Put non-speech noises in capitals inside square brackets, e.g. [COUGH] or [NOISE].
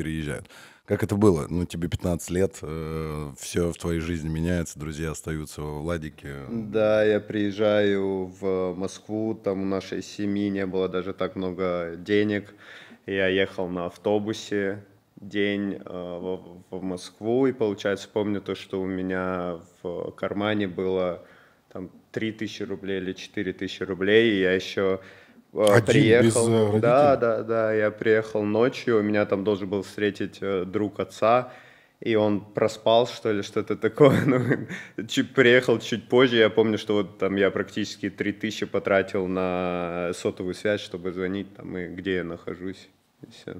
переезжают. Как это было? Ну, тебе 15 лет, э, все в твоей жизни меняется, друзья остаются во Владике. Да, я приезжаю в Москву, там у нашей семьи не было даже так много денег. Я ехал на автобусе день э, в, в Москву, и, получается, помню то, что у меня в кармане было там 3000 рублей или 4000 рублей, и я еще Э, Один, приехал. Без э, родителей. да, да, да. Я приехал ночью. У меня там должен был встретить э, друг отца. И он проспал, что ли, что-то такое. [LAUGHS] Ну, приехал чуть позже. Я помню, что вот там я практически 3000 потратил на сотовую связь, чтобы звонить там и где я нахожусь. И все.